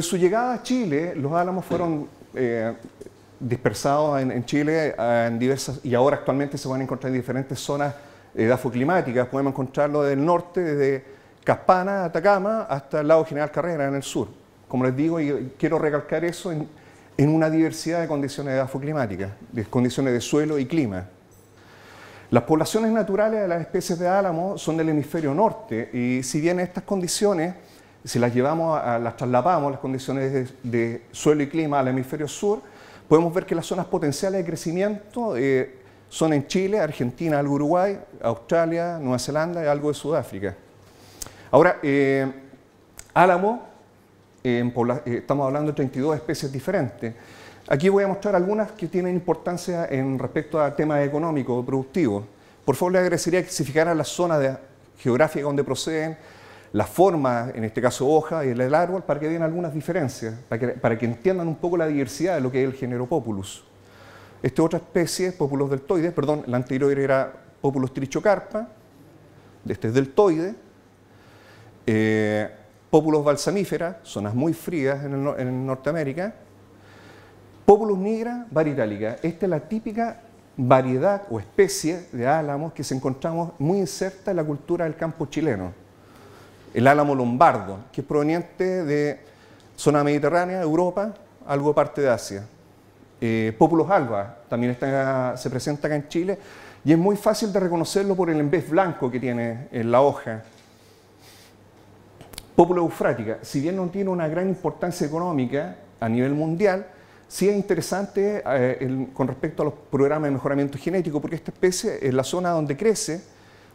su llegada a Chile, los álamos fueron eh, dispersados en, Chile eh, en diversas, y ahora actualmente se van a encontrar en diferentes zonas edafoclimáticas. Eh, Podemos encontrarlo desde el norte, desde Caspana, Atacama, hasta el lago General Carrera, en el sur. Como les digo, y quiero recalcar eso en, una diversidad de condiciones de de condiciones de suelo y clima. Las poblaciones naturales de las especies de álamo son del hemisferio norte y si bien estas condiciones, si las llevamos, a, las traslapamos, las condiciones de, suelo y clima al hemisferio sur, podemos ver que las zonas potenciales de crecimiento eh, son en Chile, Argentina, el Uruguay, Australia, Nueva Zelanda y algo de Sudáfrica. Ahora, eh, álamo, eh, estamos hablando de 32 especies diferentes. Aquí voy a mostrar algunas que tienen importancia en respecto a temas económicos o productivos. Por favor, le agradecería que se fijaran las zonas geográficas donde proceden, las formas, en este caso hoja y el árbol, para que vean algunas diferencias, para que, entiendan un poco la diversidad de lo que es el género Populus. Esta otra especie, Populus deltoides, perdón, la anterior era Populus trichocarpa, este es deltoide. Eh, populus balsamífera, zonas muy frías en, el, en Norteamérica. Populus nigra varitalica, Esta es la típica variedad o especie de álamos que se encontramos muy inserta en la cultura del campo chileno. El álamo lombardo, que es proveniente de zona mediterránea, Europa, algo parte de Asia. Eh, Populus alba también está, se presenta acá en Chile y es muy fácil de reconocerlo por el embez blanco que tiene en la hoja. Populus eufrática, si bien no tiene una gran importancia económica a nivel mundial, Sí es interesante eh, con respecto a los programas de mejoramiento genético, porque esta especie, en la zona donde crece,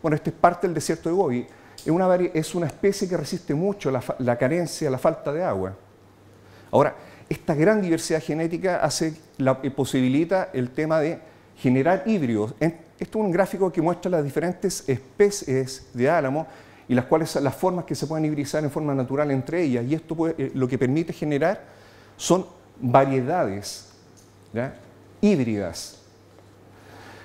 bueno, esta es parte del desierto de Gobi, es una, es una especie que resiste mucho la, carencia, la falta de agua. Ahora, esta gran diversidad genética hace, eh, posibilita el tema de generar híbridos. esto es un gráfico que muestra las diferentes especies de álamo y las cuales las formas que se pueden hibridizar en forma natural entre ellas. Y esto eh, lo que permite generar son variedades híbridas.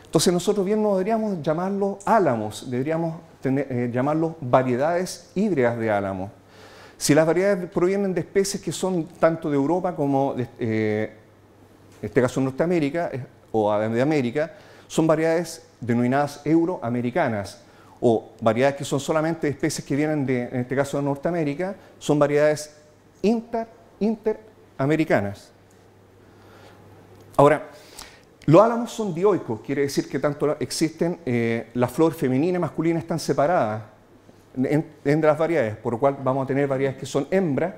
Entonces nosotros bien no deberíamos llamarlo álamos, deberíamos eh, llamarlos variedades híbridas de álamo. Si las variedades provienen de especies que son tanto de Europa como, de, en eh, este caso Norteamérica eh, o de América, son variedades denominadas euroamericanas o variedades que son solamente especies que vienen de, en este caso de Norteamérica, son variedades inter, americanas. Ahora, los álamos son dioicos, quiere decir que tanto existen, eh, la flor femenina y masculina están separadas entre en las variedades, por lo cual vamos a tener variedades que son hembras,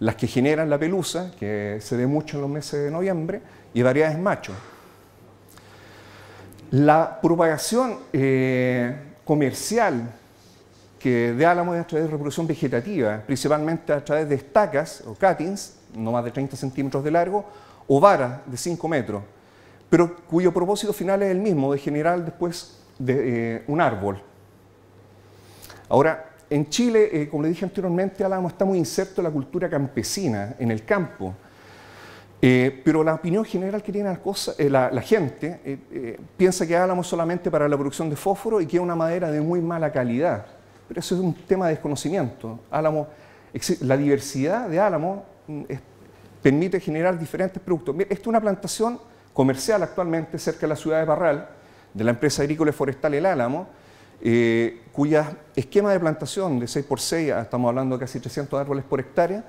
las que generan la pelusa, que se ve mucho en los meses de noviembre, y variedades machos. La propagación eh, comercial que de álamos es a través de reproducción vegetativa, principalmente a través de estacas o cuttings, no más de 30 centímetros de largo, o vara de 5 metros, pero cuyo propósito final es el mismo, de generar después de, eh, un árbol. Ahora, en Chile, eh, como le dije anteriormente, Álamo está muy inserto en la cultura campesina, en el campo. Eh, pero la opinión general que tiene la, gente piensa que álamo solamente para la producción de fósforo y que es una madera de muy mala calidad. Pero eso es un tema de desconocimiento. Álamo, la diversidad de álamo permite generar diferentes productos. esta es una plantación comercial actualmente cerca de la ciudad de Parral, de la empresa agrícola y forestal El Álamo, eh, cuya esquema de plantación de 6x6, ah, estamos hablando de casi 300 árboles por hectárea,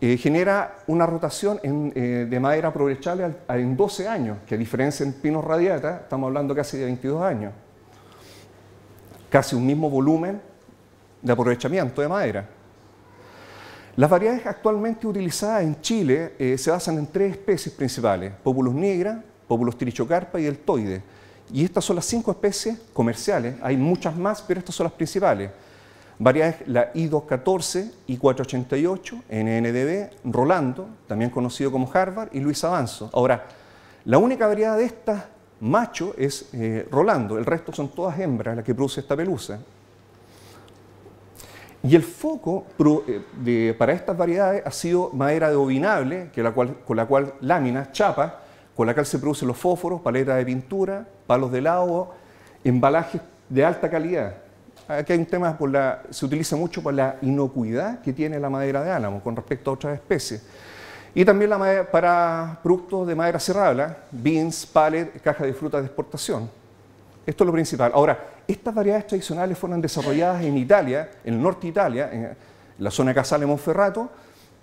eh, genera una rotación eh, de madera aprovechable en 12 años, que a diferencia en pinos radiata, estamos hablando casi de 22 años. Casi un mismo volumen de aprovechamiento de madera. Las variedades actualmente utilizadas en Chile eh, se basan en tres especies principales, Populus negra, Populus trichocarpa y deltoide. Y estas son las cinco especies comerciales, hay muchas más, pero estas son las principales. Variedades la I214 i 488, NNDB, Rolando, también conocido como Harvard, y Luis Avanzo. Ahora, la única variedad de estas macho es eh, Rolando, el resto son todas hembras las que produce esta pelusa. Y el foco eh, para estas variedades ha sido madera de ovinable, con la cual láminas, chapas, con la cual se producen los fósforos, paletas de pintura, palos de lago, embalajes de alta calidad. Aquí hay un tema se utiliza mucho por la inocuidad que tiene la madera de álamo con respecto a otras especies. Y también para productos de madera cerrada, beans, palet, cajas de frutas de exportación. Esto es lo principal. Ahora, estas variedades tradicionales fueron desarrolladas en Italia, en el norte de Italia, en la zona Casale Monferrato,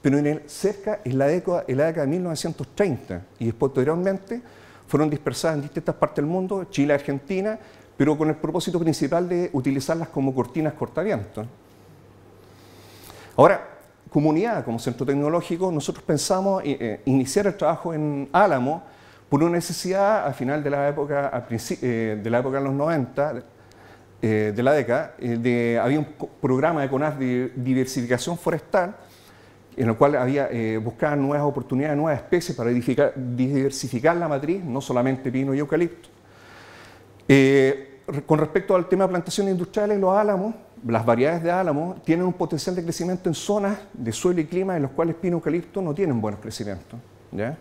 pero en cerca en la, década, de 1930 y posteriormente fueron dispersadas en distintas partes del mundo, Chile, Argentina, pero con el propósito principal de utilizarlas como cortinas cortavientos. Ahora, comunidad como centro tecnológico, nosotros pensamos eh, eh, iniciar el trabajo en Álamo, por una necesidad al final de la época, eh, de la época de los 90, eh, de la década, eh, había un programa de CONAF de diversificación forestal en el cual había, buscaban nuevas oportunidades, nuevas especies para diversificar la matriz, no solamente pino y eucalipto. con respecto al tema de plantaciones industriales, los álamos, las variedades de álamos, tienen un potencial de crecimiento en zonas de suelo y clima en los cuales pino y eucalipto no tienen buenos crecimientos. ¿ya?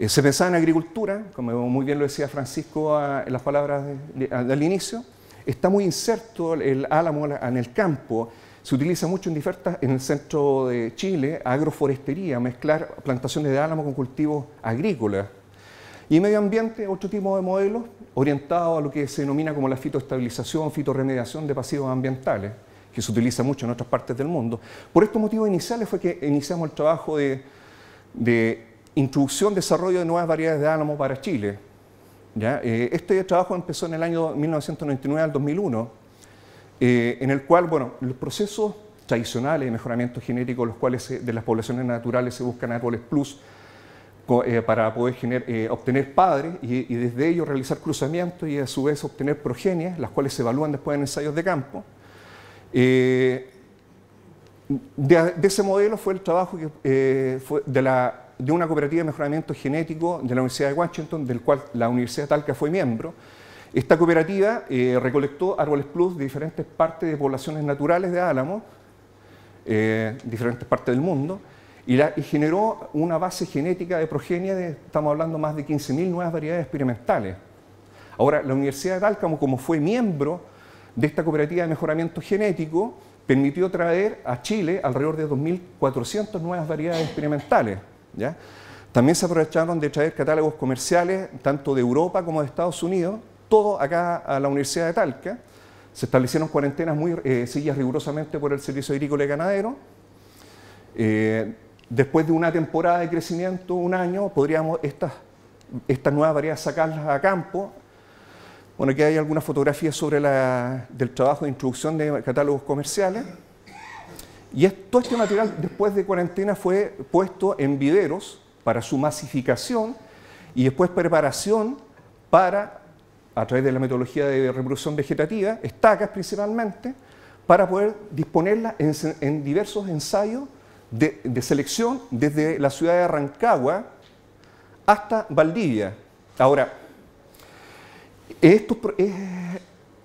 Eh, se pensaba en agricultura, como muy bien lo decía Francisco ah, en las palabras ah, del inicio, está muy inserto el álamo en el campo, se utiliza mucho en, en el centro de Chile, agroforestería, mezclar plantaciones de álamo con cultivos agrícolas. Y medio ambiente, otro tipo de modelos orientado a lo que se denomina como la fitoestabilización, fitoremediación de pasivos ambientales, que se utiliza mucho en otras partes del mundo. Por estos motivos iniciales fue que iniciamos el trabajo de Introducción, desarrollo de nuevas variedades de álamo para Chile. Eh, este trabajo empezó en el año 1999 al 2001, eh, en el cual, bueno, los procesos tradicionales de mejoramiento genético, los cuales de las poblaciones naturales se buscan árboles plus eh, para poder obtener padres y, desde ellos realizar cruzamientos y a su vez obtener progenias, las cuales se evalúan después en ensayos de campo. De, ese modelo fue el trabajo de la de una cooperativa de mejoramiento genético de la Universidad de Washington, del cual la Universidad de Talca fue miembro. Esta cooperativa eh, recolectó árboles plus de diferentes partes de poblaciones naturales de Álamo, eh, diferentes partes del mundo, y, y, generó una base genética de progenia de, estamos hablando, más de 15.000 nuevas variedades experimentales. Ahora, la Universidad de Talca, como fue miembro de esta cooperativa de mejoramiento genético, permitió traer a Chile alrededor de 2.400 nuevas variedades experimentales. También se aprovecharon de traer catálogos comerciales, tanto de Europa como de Estados Unidos, todo acá a la Universidad de Talca. Se establecieron cuarentenas muy eh, sillas rigurosamente por el Servicio Agrícola y Ganadero. Eh, después de una temporada de crecimiento, un año, podríamos estas, nuevas variedades sacarlas a campo. Bueno, aquí hay algunas fotografías sobre el trabajo de introducción de catálogos comerciales. Y todo este material después de cuarentena fue puesto en viveros para su masificación y después preparación para, a través de la metodología de reproducción vegetativa, estacas principalmente, para poder disponerlas en, diversos ensayos de, selección desde la ciudad de Arrancagua hasta Valdivia. Ahora, estos,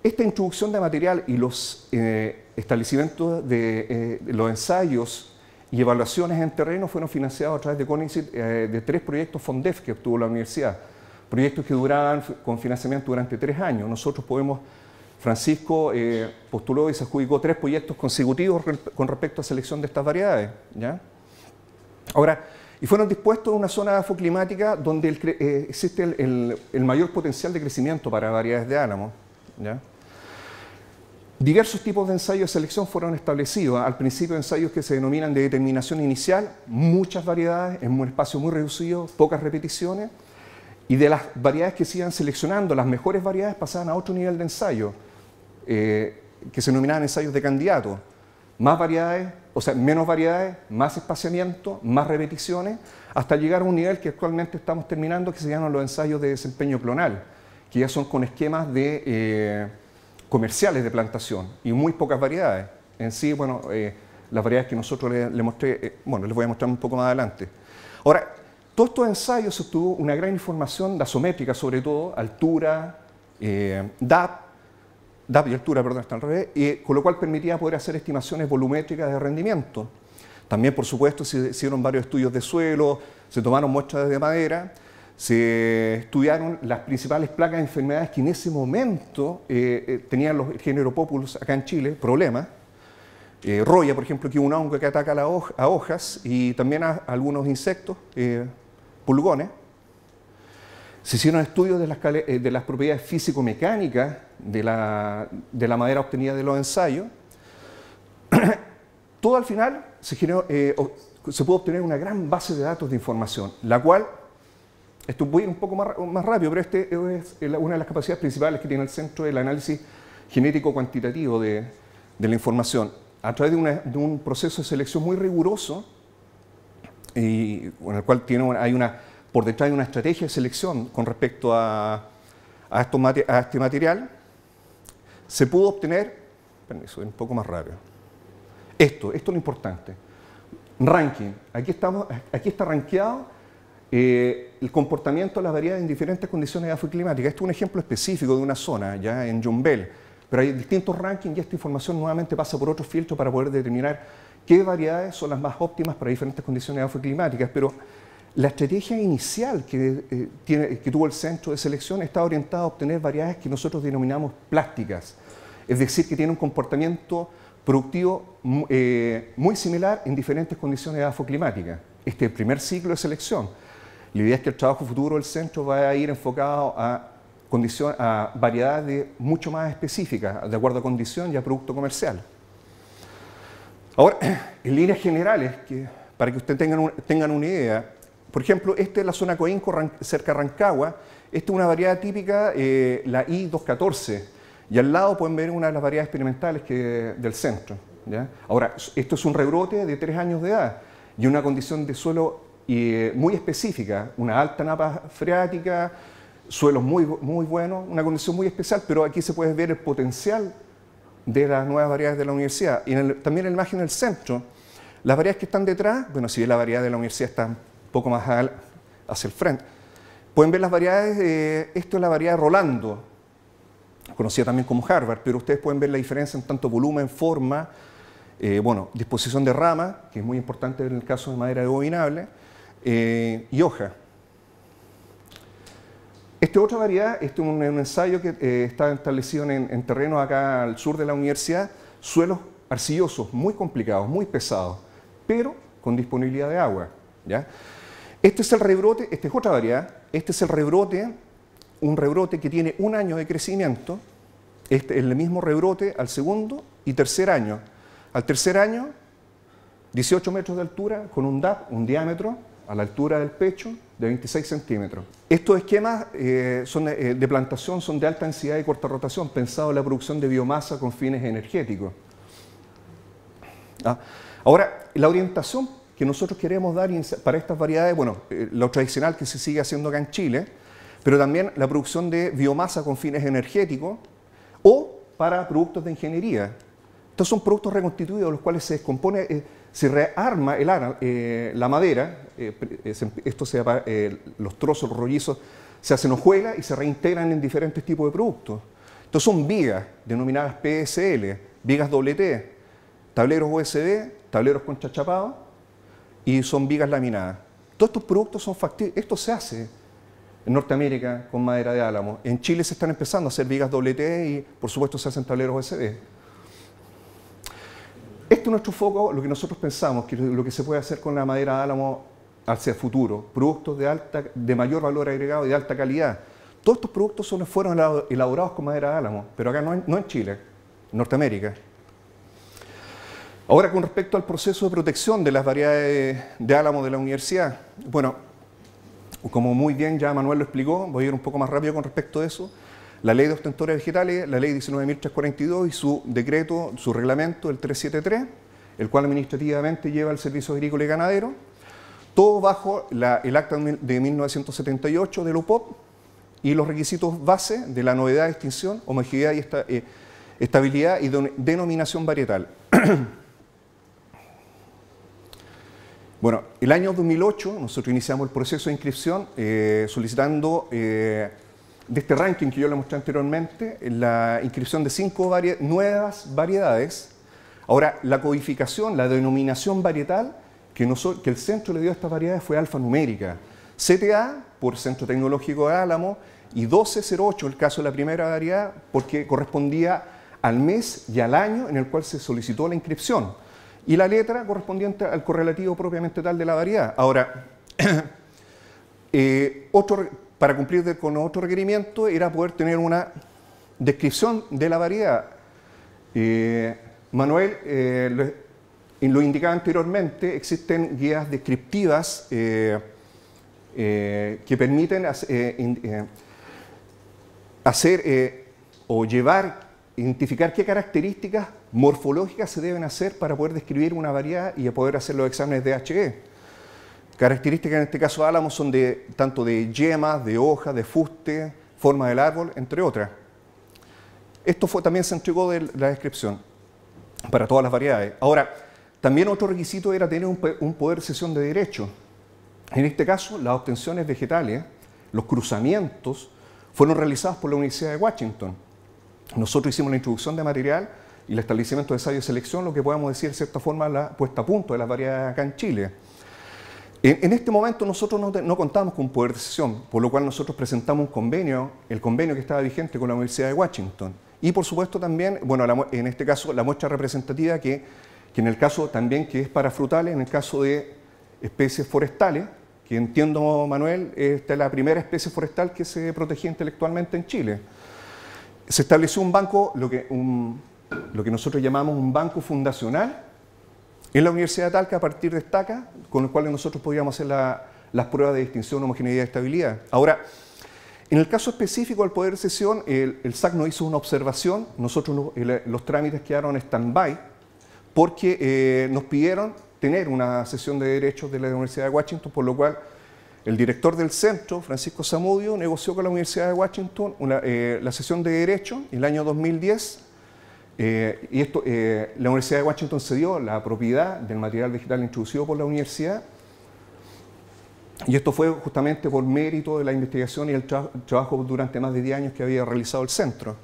esta introducción de material y los eh, establecimientos de eh, los ensayos y evaluaciones en terreno fueron financiados a través de eh, de tres proyectos FONDEF que obtuvo la universidad. Proyectos que duraban con financiamiento durante tres años. Nosotros podemos, Francisco postuló y se adjudicó tres proyectos consecutivos con respecto a selección de estas variedades. ¿ya? Ahora, y fueron dispuestos en una zona afoclimática donde existe el, mayor potencial de crecimiento para variedades de álamo. ¿ya? Diversos tipos de ensayos de selección fueron establecidos. Al principio ensayos que se denominan de determinación inicial, muchas variedades en un espacio muy reducido, pocas repeticiones. Y de las variedades que se iban seleccionando, las mejores variedades pasaban a otro nivel de ensayo, eh, que se denominaban ensayos de candidato. Más variedades, o sea, menos variedades, más espaciamiento, más repeticiones, hasta llegar a un nivel que actualmente estamos terminando, que se llaman los ensayos de desempeño clonal, que ya son con esquemas de... Eh, comerciales de plantación y muy pocas variedades. En sí, bueno, eh, las variedades que nosotros les, mostré, eh, bueno, les voy a mostrar un poco más adelante. Ahora, todos estos ensayos obtuvo una gran información dasométrica, sobre todo, altura, eh, DAP, DAP y altura, perdón, están al revés, y, con lo cual permitía poder hacer estimaciones volumétricas de rendimiento. También, por supuesto, se hicieron varios estudios de suelo, se tomaron muestras de madera, se estudiaron las principales placas de enfermedades que en ese momento eh, eh, tenían los, el acá en Chile, problemas. Eh, roya, por ejemplo, que es un hongo que ataca a hojas y también a, algunos insectos, pulgones. Se hicieron estudios de las, propiedades físico-mecánicas de la, madera obtenida de los ensayos. Todo al final se pudo obtener una gran base de datos de información, la cual esto voy a ir un poco más, rápido, pero este es una de las capacidades principales que tiene el centro del análisis genético cuantitativo de, la información. A través de, un proceso de selección muy riguroso, y, en el cual tiene, hay una, por detrás hay una estrategia de selección con respecto a, a este material, se pudo obtener, permiso, un poco más rápido, esto, esto es lo importante, ranking, aquí, estamos, aquí está rankeado eh, el comportamiento de las variedades en diferentes condiciones de afroclimáticas. Este es un ejemplo específico de una zona, ya en Jumbel, pero hay distintos rankings y esta información nuevamente pasa por otro filtro para poder determinar qué variedades son las más óptimas para diferentes condiciones afroclimáticas, pero la estrategia inicial que, eh, tuvo el centro de selección está orientada a obtener variedades que nosotros denominamos plásticas, es decir, que tienen un comportamiento productivo eh, muy similar en diferentes condiciones afroclimáticas. Este primer ciclo de selección. La idea es que el trabajo futuro del centro va a ir enfocado a, condición, a variedades mucho más específicas, de acuerdo a condición y a producto comercial. Ahora, en líneas generales, que, para que ustedes tengan, tengan una idea, por ejemplo, esta es la zona Coínco, cerca de Rancagua. Esta es una variedad típica, eh, la I214. Y al lado pueden ver una de las variedades experimentales que, del centro. Ahora, esto es un rebrote de tres años de edad y una condición de suelo y eh, muy específica, una alta napa freática, suelos muy, muy buenos, una condición muy especial, pero aquí se puede ver el potencial de las nuevas variedades de la universidad. Y también en la imagen del centro, las variedades que están detrás, bueno, si bien la variedad de la universidad está un poco más hacia el frente, pueden ver las variedades, eh, esto es la variedad Rolando, conocida también como Harvard, pero ustedes pueden ver la diferencia en tanto volumen, forma, eh, bueno, disposición de rama, que es muy importante en el caso de madera de eh, y hoja. Esta otra variedad, este es un, ensayo que eh, está establecido en, terrenos acá al sur de la universidad, suelos arcillosos, muy complicados, muy pesados, pero con disponibilidad de agua. ¿ya? Este es el rebrote, esta es otra variedad, este es el rebrote, un rebrote que tiene un año de crecimiento, este es el mismo rebrote al segundo y tercer año. Al tercer año, 18 metros de altura, con un DAP, un diámetro a la altura del pecho de 26 centímetros. Estos esquemas eh, son eh, de, plantación son de alta densidad y corta rotación, pensado en la producción de biomasa con fines energéticos. ¿Ah? Ahora, la orientación que nosotros queremos dar para estas variedades, bueno, eh, lo tradicional que se sigue haciendo acá en Chile, pero también la producción de biomasa con fines energéticos o para productos de ingeniería. Estos son productos reconstituidos, los cuales se descompone se rearma eh, la madera, eh, eh, los trozos, los rollizos, se hacen hojuelas y se reintegran en diferentes tipos de productos. Entonces son vigas denominadas PSL, vigas WT, tableros OSD, tableros con chachapado y son vigas laminadas. Todos estos productos son factibles, esto se hace en Norteamérica con madera de álamo. En Chile se están empezando a hacer vigas WT y por supuesto se hacen tableros OSD. Este es nuestro foco, lo que nosotros pensamos, que lo que se puede hacer con la madera de álamo hacia el futuro, productos de, alta, de mayor valor agregado y de alta calidad. Todos estos productos solo fueron elaborados con madera de álamo, pero acá no en, no en Chile, en Norteamérica. Ahora, con respecto al proceso de protección de las variedades de álamo de la universidad, bueno, como muy bien ya Manuel lo explicó, voy a ir un poco más rápido con respecto a eso la ley de ostentores vegetales, la ley 19.342 y su decreto, su reglamento, el 373, el cual administrativamente lleva al Servicio Agrícola y Ganadero, todo bajo el acta de 1978 del UPOP y los requisitos base de la novedad, de extinción, homogeneidad y eh, estabilidad y denominación varietal. Bueno, el año 2008 nosotros iniciamos el proceso de inscripción eh, solicitando eh, de este ranking que yo le mostré anteriormente, la inscripción de cinco nuevas variedades. Ahora, la codificación, la denominación varietal que, el centro le dio a estas variedades fue alfanumérica. CTA por Centro Tecnológico de Álamo y 1208, el caso de la primera variedad, porque correspondía al mes y al año en el cual se solicitó la inscripción. Y la letra correspondiente al correlativo propiamente tal de la variedad. Ahora, eh, otro para cumplir con otro requerimiento era poder tener una descripción de la variedad. Eh, Manuel eh, lo, indicaba anteriormente, existen guías descriptivas eh, que permiten hacer o llevar, identificar qué características morfológicas se deben hacer para poder describir una variedad y poder hacer los exámenes de HE. Características en este caso álamo son de, tanto de yemas, de hojas, de fuste, forma del árbol, entre otras. Esto fue, también se entregó de la descripción para todas las variedades. Ahora, también otro requisito era tener un, poder de sesión de derecho. En este caso, las obtenciones vegetales, los cruzamientos, fueron realizados por la Universidad de Washington. Nosotros hicimos la introducción de material y el establecimiento de ensayo y selección, lo que podemos decir de cierta forma la puesta a punto de las variedades acá en Chile. En, este momento nosotros no, contamos con poder de decisión, por lo cual nosotros presentamos un convenio, el convenio que estaba vigente con la Universidad de Washington. Y por supuesto también, bueno, en este caso la muestra representativa que, en el caso también que es para frutales, en el caso de especies forestales, que entiendo Manuel, esta es la primera especie forestal que se protegía intelectualmente en Chile. Se estableció un banco, lo que nosotros llamamos un banco fundacional, en la Universidad de Talca, a partir de Estaca, con los cual nosotros podíamos hacer las pruebas de distinción, homogeneidad y estabilidad. Ahora, en el caso específico del poder de sesión, el, SAC nos hizo una observación, nosotros los trámites quedaron en stand-by porque eh, nos pidieron tener una sesión de derechos de la Universidad de Washington, por lo cual el director del centro, Francisco Zamudio, negoció con la Universidad de Washington eh, la sesión de derechos en el año 2010 eh, y esto, eh, la Universidad de Washington cedió la propiedad del material digital introducido por la universidad y esto fue justamente por mérito de la investigación y el trabajo durante más de 10 años que había realizado el centro.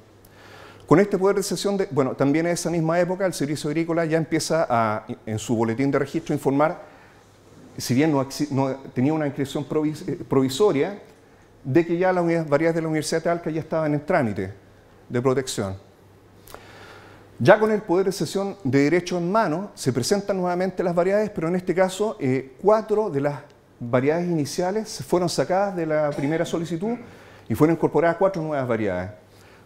Con este poder de cesión, bueno, también en esa misma época el Servicio Agrícola ya empieza en su boletín de registro, a informar, si bien no, tenía una inscripción eh, provisoria, de que ya las variedades de la Universidad de Talca ya estaban en trámite de protección. Ya con el poder de cesión de derecho en mano, se presentan nuevamente las variedades, pero en este caso eh, cuatro de las variedades iniciales fueron sacadas de la primera solicitud y fueron incorporadas cuatro nuevas variedades.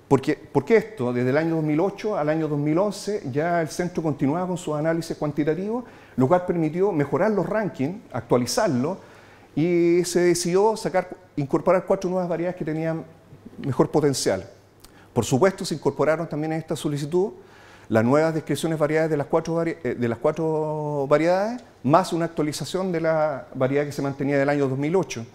¿Por qué esto, desde el año 2008 al año 2011, ya el centro continuaba con sus análisis cuantitativos, lo cual permitió mejorar los rankings, actualizarlos, y se decidió sacar, incorporar cuatro nuevas variedades que tenían mejor potencial. Por supuesto, se incorporaron también en esta solicitud las nuevas descripciones variadas de las cuatro, eh, de las cuatro variedades, más una actualización de la variedad que se mantenía del año 2008.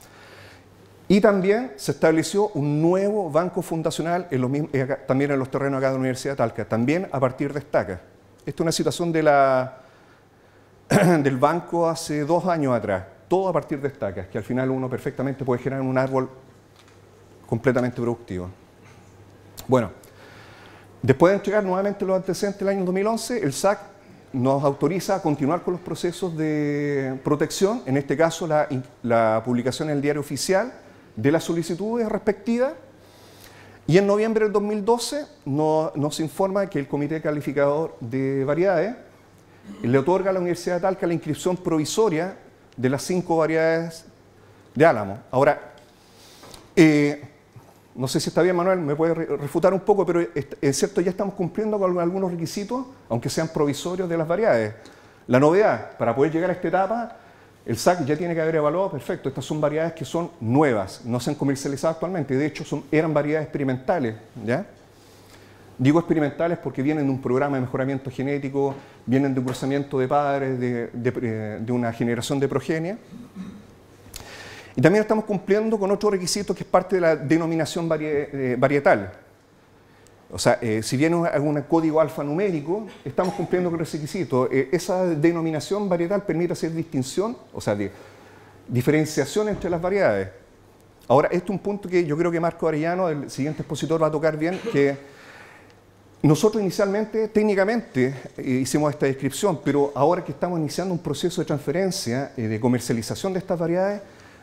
Y también se estableció un nuevo banco fundacional en los eh, también en los terrenos de la Universidad de Talca, también a partir de estacas. Esta es una situación del banco hace dos años atrás, todo a partir de estacas, que al final uno perfectamente puede generar un árbol completamente productivo. Bueno, Después de entregar nuevamente los antecedentes del año 2011, el SAC nos autoriza a continuar con los procesos de protección, en este caso la, publicación en el diario oficial de las solicitudes respectivas. Y en noviembre del 2012 nos informa que el Comité Calificador de Variedades le otorga a la Universidad de Talca la inscripción provisoria de las cinco variedades de Álamo. Ahora, eh, no sé si está bien, Manuel, me puede refutar un poco, pero es cierto, ya estamos cumpliendo con algunos requisitos, aunque sean provisorios de las variedades. La novedad, para poder llegar a esta etapa, el SAC ya tiene que haber evaluado, perfecto, estas son variedades que son nuevas, no se han comercializado actualmente, de hecho son, eran variedades experimentales, Digo experimentales porque vienen de un programa de mejoramiento genético, vienen de un cruzamiento de padres, eh, de, una generación de progenia, y también estamos cumpliendo con otro requisito que es parte de la denominación eh, varietal. O sea, eh, si viene es algún código alfanumérico, estamos cumpliendo con ese requisito. Eh, esa denominación varietal permite hacer distinción, o sea, diferenciación entre las variedades. Ahora, este es un punto que yo creo que Marco Arellano, el siguiente expositor, va a tocar bien, que nosotros inicialmente, técnicamente, hicimos esta descripción, pero ahora que estamos iniciando un proceso de transferencia, de comercialización de estas variedades,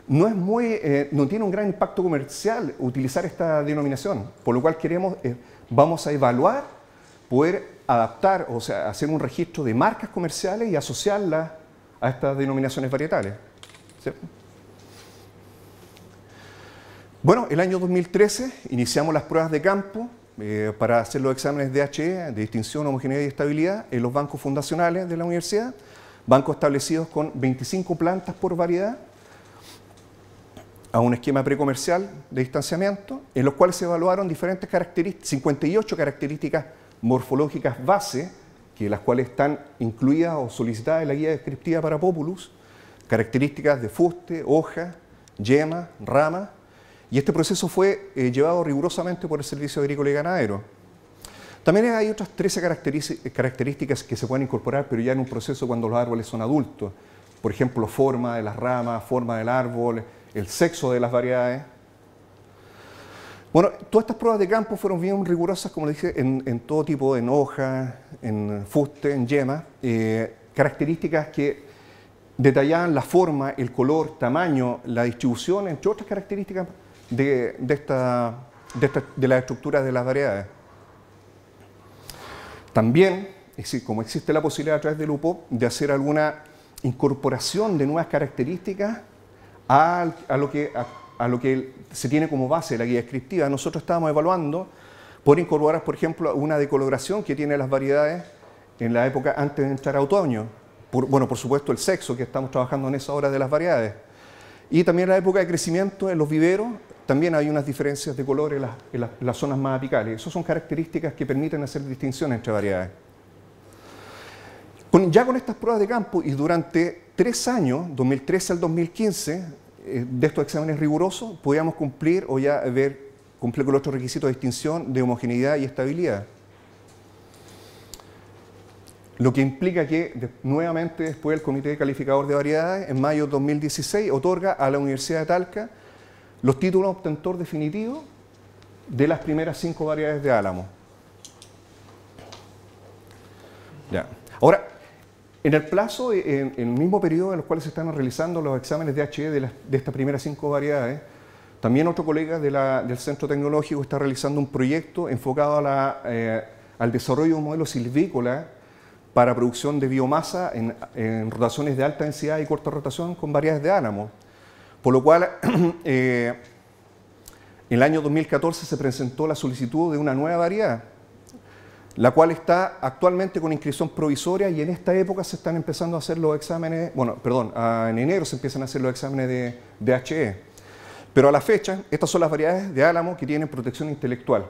eh, no, tiene un gran impacto comercial utilizar esta denominación, por lo cual queremos, eh, vamos a evaluar, poder adaptar, o sea, hacer un registro de marcas comerciales y asociarlas a estas denominaciones varietales. Bueno, el año 2013 iniciamos las pruebas de campo eh, para hacer los exámenes de HE, de distinción, homogeneidad y estabilidad, en los bancos fundacionales de la universidad, bancos establecidos con 25 plantas por variedad, a un esquema precomercial de distanciamiento, en los cuales se evaluaron diferentes características, 58 características morfológicas base, que las cuales están incluidas o solicitadas en la guía descriptiva para Populus, características de fuste, hoja, yema, rama, y este proceso fue eh, llevado rigurosamente por el Servicio Agrícola y Ganadero. También hay otras 13 características que se pueden incorporar, pero ya en un proceso cuando los árboles son adultos. Por ejemplo, forma de las ramas, forma del árbol, el sexo de las variedades. Bueno, todas estas pruebas de campo fueron bien rigurosas, como le dije, en, todo tipo, en hojas, en fuste, en yema, eh, características que detallaban la forma, el color, tamaño, la distribución, entre otras características de, de, esta, de, las estructuras de las variedades. También, como existe la posibilidad a través del lupo de hacer alguna incorporación de nuevas características, a, lo que, se tiene como base la guía descriptiva. Nosotros estábamos evaluando por incorporar, por ejemplo, una decoloración que tiene las variedades en la época antes de entrar a otoño. bueno, por supuesto, el sexo que estamos trabajando en esa hora de las variedades. Y también la época de crecimiento en los viveros, también hay unas diferencias de color en las, zonas más apicales. Esas son características que permiten hacer distinciones entre variedades. ya con estas pruebas de campo y durante tres años, 2013 al 2015, eh, de estos exámenes rigurosos, podíamos cumplir o ya ver cumplir con los otros requisitos de distinción de homogeneidad y estabilidad. Lo que implica que nuevamente después el Comité de Calificador de Variedades, en mayo de 2016, otorga a la Universidad de Talca los títulos obtentor definitivo de las primeras cinco variedades de álamo. Ya. Ahora, en el plazo, eh, en, el mismo periodo en el cual se están realizando los exámenes de HE de, estas primeras cinco variedades, también otro colega del Centro Tecnológico está realizando un proyecto enfocado eh, al desarrollo de un modelo silvícola para producción de biomasa en, rotaciones de alta densidad y corta rotación con variedades de ánamo. Por lo cual, eh, en el año 2014 se presentó la solicitud de una nueva variedad la cual está actualmente con inscripción provisoria y en esta época se están empezando a hacer los exámenes, bueno, perdón, ah, en enero se empiezan a hacer los exámenes de, HE. E. Pero a la fecha, estas son las variedades de álamo que tienen protección intelectual.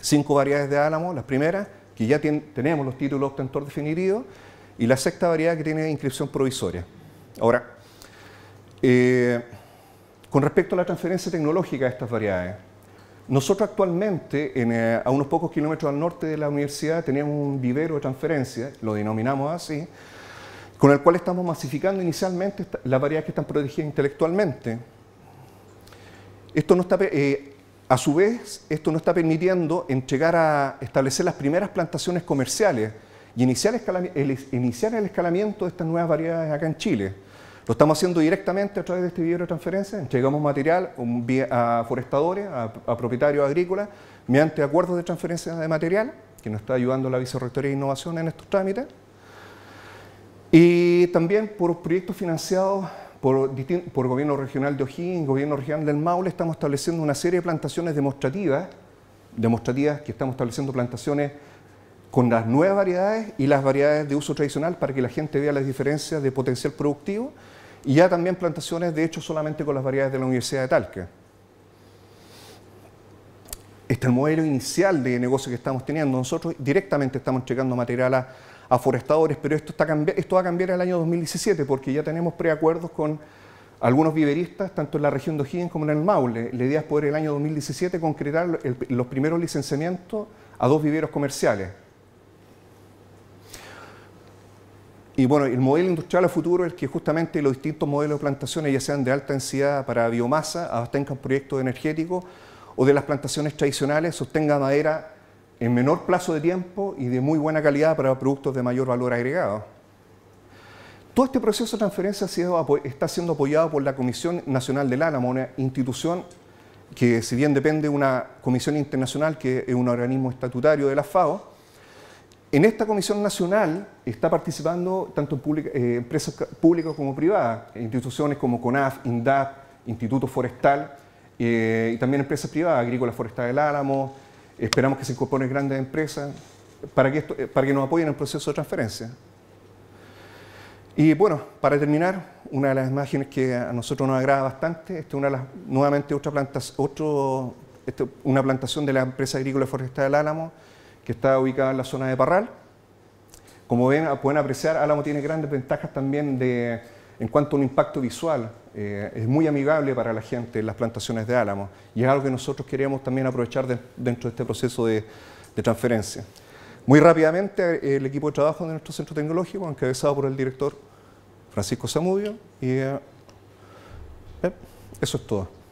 Cinco variedades de álamo, las primeras, que ya tenemos los títulos obtentor definidos y la sexta variedad que tiene inscripción provisoria. Ahora, eh, con respecto a la transferencia tecnológica de estas variedades, nosotros actualmente, eh, a unos pocos kilómetros al norte de la universidad, teníamos un vivero de transferencia, lo denominamos así, con el cual estamos masificando inicialmente las variedades que están protegidas intelectualmente. Esto no está, eh, a su vez, esto no está permitiendo entregar a establecer las primeras plantaciones comerciales y iniciar el escalamiento de estas nuevas variedades acá en Chile. Lo estamos haciendo directamente a través de este video de transferencia, entregamos material a forestadores, a, propietarios agrícolas, mediante acuerdos de transferencia de material, que nos está ayudando la Vicerrectoría de Innovación en estos trámites, y también por proyectos financiados por, gobierno regional de O'Higgins, gobierno regional del Maule, estamos estableciendo una serie de plantaciones demostrativas, demostrativas que estamos estableciendo plantaciones con las nuevas variedades y las variedades de uso tradicional para que la gente vea las diferencias de potencial productivo y ya también plantaciones, de hecho, solamente con las variedades de la Universidad de Talca. Este es el modelo inicial de negocio que estamos teniendo. Nosotros directamente estamos checando material a, forestadores, pero esto, está, esto va a cambiar el año 2017 porque ya tenemos preacuerdos con algunos viveristas, tanto en la región de O'Higgins como en el Maule. La idea es poder el año 2017 concretar los primeros licenciamientos a dos viveros comerciales Y bueno, el modelo industrial a futuro es que justamente los distintos modelos de plantaciones, ya sean de alta densidad para biomasa, abastezcan proyectos energéticos o de las plantaciones tradicionales, sostenga madera en menor plazo de tiempo y de muy buena calidad para productos de mayor valor agregado. Todo este proceso de transferencia está siendo apoyado por la Comisión Nacional del Álamo, una institución que si bien depende de una comisión internacional que es un organismo estatutario de la FAO, en esta comisión nacional está participando tanto eh, empresas públicas como privadas, instituciones como CONAF, INDAP, Instituto Forestal eh, y también empresas privadas, Agrícola Forestal del Álamo. Esperamos que se incorporen grandes empresas eh, para que, nos apoyen en el proceso de transferencia. Y bueno, para terminar, una de las imágenes que a nosotros nos agrada bastante, es una las, nuevamente otra plantas, este, una plantación de la empresa agrícola forestal del Álamo, que está ubicada en la zona de Parral. Como ven, pueden apreciar, Álamo tiene grandes ventajas también de, en cuanto a un impacto visual. Eh, es muy amigable para la gente las plantaciones de Álamo y es algo que nosotros queríamos también aprovechar dentro de este proceso de, transferencia. Muy rápidamente, el equipo de trabajo de nuestro centro tecnológico, encabezado por el director Francisco Zamudio, y eh, eso es todo.